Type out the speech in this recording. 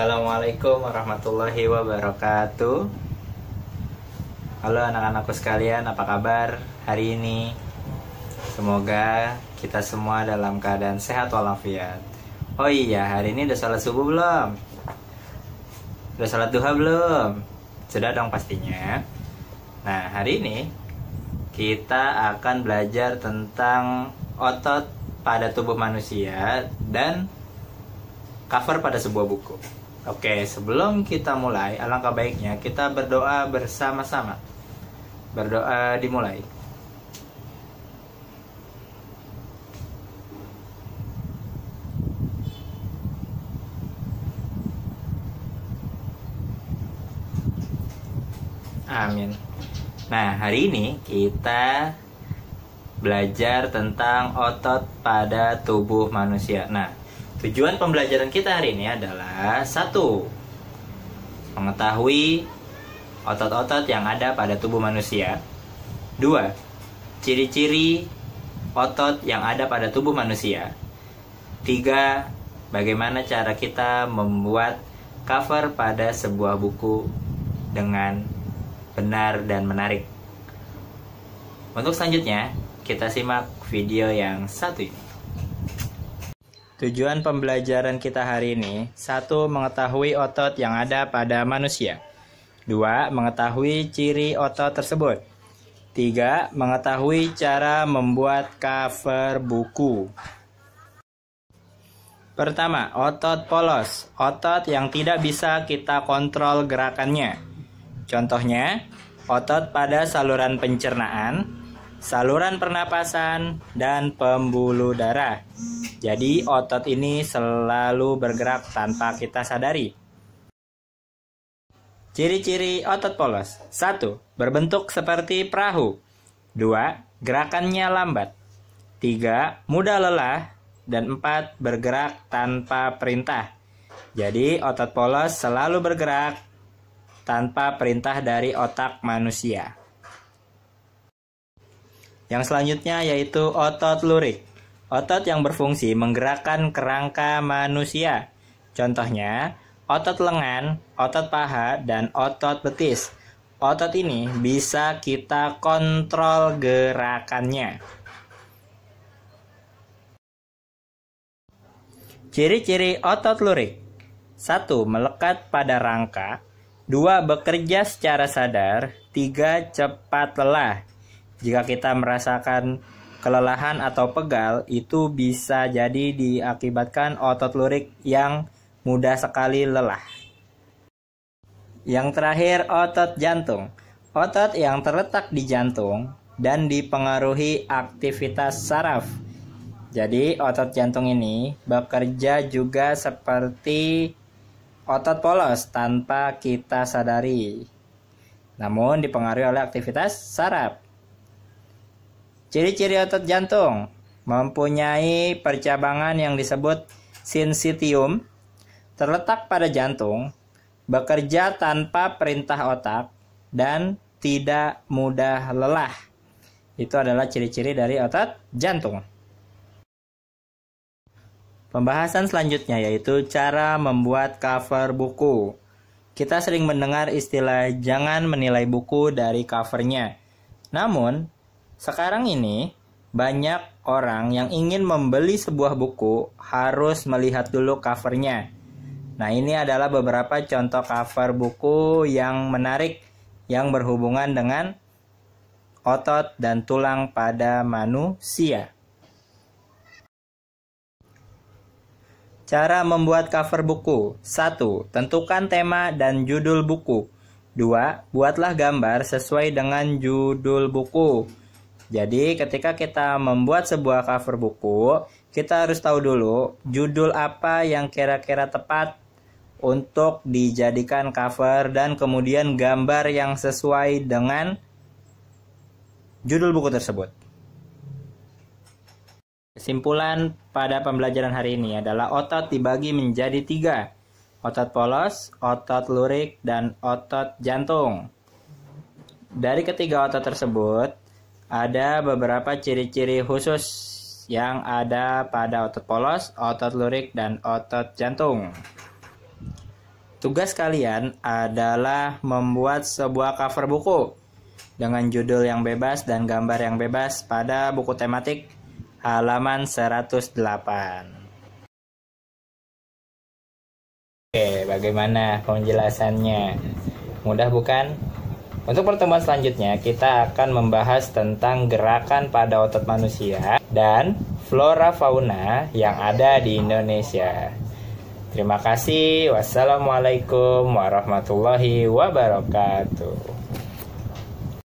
Assalamualaikum warahmatullahi wabarakatuh Halo anak-anakku sekalian, apa kabar hari ini? Semoga kita semua dalam keadaan sehat walafiat Oh iya, hari ini udah sholat subuh belum? Udah sholat duha belum? Sudah dong pastinya Nah, hari ini kita akan belajar tentang otot pada tubuh manusia dan cover pada sebuah buku. Oke, sebelum kita mulai, alangkah baiknya kita berdoa bersama-sama. Berdoa dimulai. Amin. Nah, hari ini kita belajar tentang otot pada tubuh manusia. Nah, Tujuan pembelajaran kita hari ini adalah satu, mengetahui otot-otot yang ada pada tubuh manusia. Dua, ciri-ciri otot yang ada pada tubuh manusia. Tiga, bagaimana cara kita membuat cover pada sebuah buku dengan benar dan menarik. Untuk selanjutnya, kita simak video yang satu ini. Tujuan pembelajaran kita hari ini, satu mengetahui otot yang ada pada manusia. Dua, mengetahui ciri otot tersebut. Tiga, mengetahui cara membuat cover buku. Pertama, otot polos, otot yang tidak bisa kita kontrol gerakannya. Contohnya, otot pada saluran pencernaan, saluran pernapasan, dan pembuluh darah. Jadi otot ini selalu bergerak tanpa kita sadari. Ciri-ciri otot polos 1. Berbentuk seperti perahu 2. Gerakannya lambat 3. Mudah lelah dan 4. Bergerak tanpa perintah Jadi otot polos selalu bergerak tanpa perintah dari otak manusia Yang selanjutnya yaitu otot lurik otot yang berfungsi menggerakkan kerangka manusia. Contohnya, otot lengan, otot paha, dan otot betis. Otot ini bisa kita kontrol gerakannya. Ciri-ciri otot lurik 1. Melekat pada rangka 2. Bekerja secara sadar 3. Cepat lelah Jika kita merasakan Kelelahan atau pegal itu bisa jadi diakibatkan otot lurik yang mudah sekali lelah. Yang terakhir, otot jantung. Otot yang terletak di jantung dan dipengaruhi aktivitas saraf. Jadi, otot jantung ini bekerja juga seperti otot polos tanpa kita sadari. Namun dipengaruhi oleh aktivitas saraf. Ciri-ciri otot jantung mempunyai percabangan yang disebut sinsitium, terletak pada jantung, bekerja tanpa perintah otak, dan tidak mudah lelah. Itu adalah ciri-ciri dari otot jantung. Pembahasan selanjutnya yaitu cara membuat cover buku. Kita sering mendengar istilah jangan menilai buku dari covernya. Namun, sekarang ini banyak orang yang ingin membeli sebuah buku harus melihat dulu covernya. Nah, ini adalah beberapa contoh cover buku yang menarik yang berhubungan dengan otot dan tulang pada manusia. Cara membuat cover buku 1. Tentukan tema dan judul buku 2. Buatlah gambar sesuai dengan judul buku jadi ketika kita membuat sebuah cover buku, kita harus tahu dulu judul apa yang kira-kira tepat untuk dijadikan cover dan kemudian gambar yang sesuai dengan judul buku tersebut. Kesimpulan pada pembelajaran hari ini adalah otot dibagi menjadi tiga, otot polos, otot lurik, dan otot jantung. Dari ketiga otot tersebut, ada beberapa ciri-ciri khusus yang ada pada otot polos, otot lurik, dan otot jantung. Tugas kalian adalah membuat sebuah cover buku dengan judul yang bebas dan gambar yang bebas pada buku tematik halaman 108. Oke, bagaimana penjelasannya? Mudah bukan? Untuk pertemuan selanjutnya kita akan membahas tentang gerakan pada otot manusia dan flora fauna yang ada di Indonesia. Terima kasih. Wassalamualaikum warahmatullahi wabarakatuh.